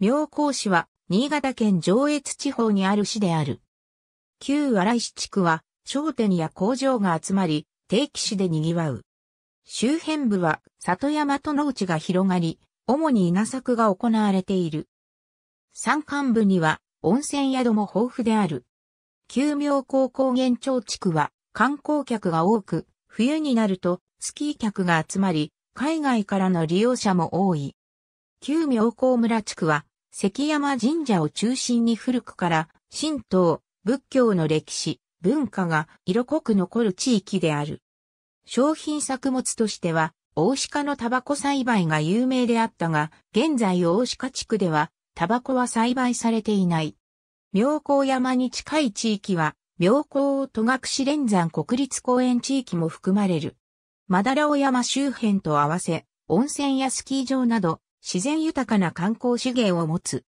妙高市は、新潟県上越地方にある市である。旧荒石地区は、商店や工場が集まり、定期市で賑わう。周辺部は、里山と農地が広がり、主に稲作が行われている。山間部には、温泉宿も豊富である。旧妙高高原町地区は、観光客が多く、冬になると、スキー客が集まり、海外からの利用者も多い。旧妙高村地区は、関山神社を中心に古くから神道、仏教の歴史、文化が色濃く残る地域である。商品作物としては、大鹿のタバコ栽培が有名であったが、現在大鹿地区では、タバコは栽培されていない。妙高山に近い地域は、妙高戸隠連山国立公園地域も含まれる。まだらオ山周辺と合わせ、温泉やスキー場など、自然豊かな観光資源を持つ。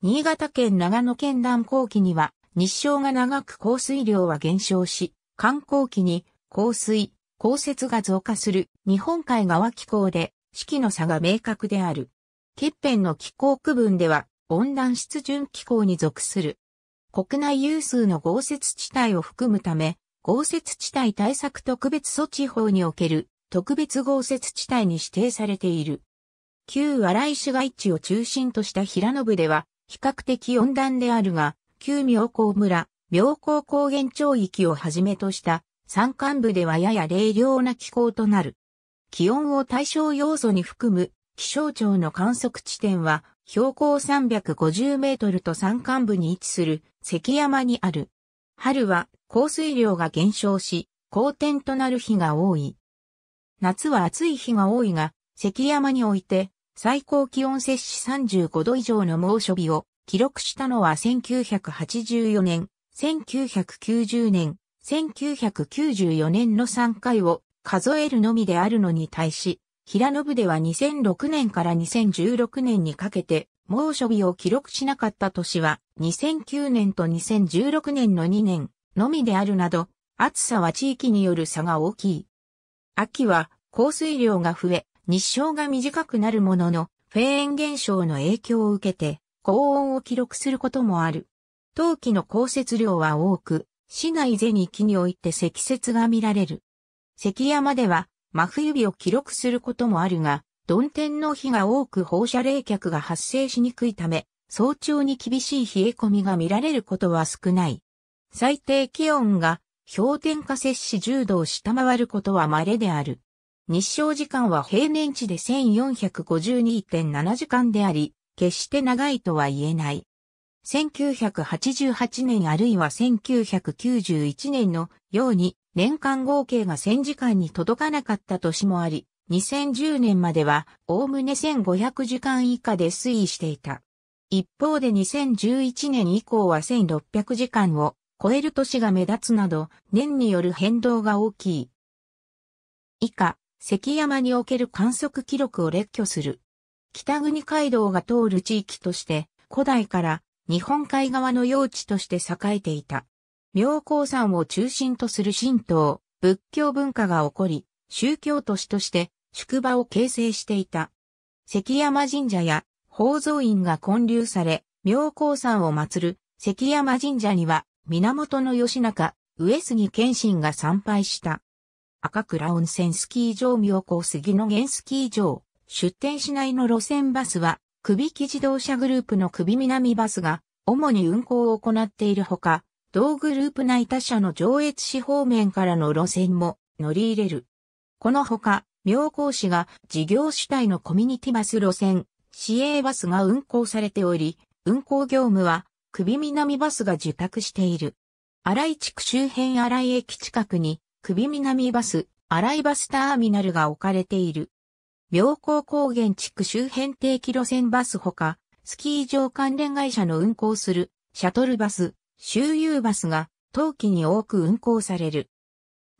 新潟県長野県南高期には、日照が長く降水量は減少し、観光期に降水、降雪が増加する日本海側気候で四季の差が明確である。欠片の気候区分では温暖湿潤気候に属する。国内有数の豪雪地帯を含むため、豪雪地帯対策特別措置法における特別豪雪地帯に指定されている。旧荒井市街地を中心とした平野部では、比較的温暖であるが、旧妙高村、妙高高原町域をはじめとした山間部ではやや冷涼な気候となる。気温を対象要素に含む気象庁の観測地点は標高350メートルと山間部に位置する関山にある。春は降水量が減少し、好天となる日が多い。夏は暑い日が多いが、関山において最高気温摂氏35度以上の猛暑日を記録したのは1984年、1990年、1994年の3回を数えるのみであるのに対し、平野部では2006年から2016年にかけて猛暑日を記録しなかった年は2009年と2016年の2年のみであるなど、暑さは地域による差が大きい。秋は降水量が増え、日照が短くなるものの、フェーン現象の影響を受けて、高温を記録することもある。冬季の降雪量は多く、市内全域において積雪が見られる。関山では、真冬日を記録することもあるが、曇天の日が多く放射冷却が発生しにくいため、早朝に厳しい冷え込みが見られることは少ない。最低気温が氷点下摂氏10度を下回ることは稀である。日照時間は平年値で1452.7時間であり、決して長いとは言えない。1988年あるいは1991年のように年間合計が1000時間に届かなかった年もあり、2010年まではおおむね1500時間以下で推移していた。一方で2011年以降は1600時間を超える年が目立つなど、年による変動が大きい。以下、関山における観測記録を列挙する。北国街道が通る地域として、古代から日本海側の用地として栄えていた。妙高山を中心とする神道、仏教文化が起こり、宗教都市として宿場を形成していた。関山神社や宝蔵院が建立され、妙高山を祀る関山神社には源義仲、上杉謙信が参拝した。赤倉温泉スキー場妙高杉野原スキー場、出店市内の路線バスは、首木自動車グループの首南バスが、主に運行を行っているほか、同グループ内他社の上越市方面からの路線も乗り入れる。このほか、妙高市が事業主体のコミュニティバス路線、市営バスが運行されており、運行業務は、首南バスが受託している。荒井地区周辺荒井駅近くに、首南バス、新井バスターミナルが置かれている。妙高高原地区周辺定期路線バスほか、スキー場関連会社の運行するシャトルバス、周遊バスが冬季に多く運行される。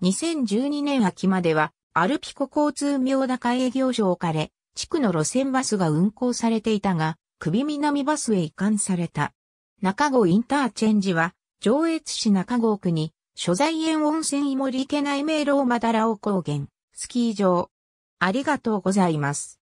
2012年秋まではアルピコ交通明高営業所置かれ、地区の路線バスが運行されていたが、首南バスへ移管された。中郷インターチェンジは、上越市中郷区に所在園温泉りけな内名ローマダラオ高原、スキー場。ありがとうございます。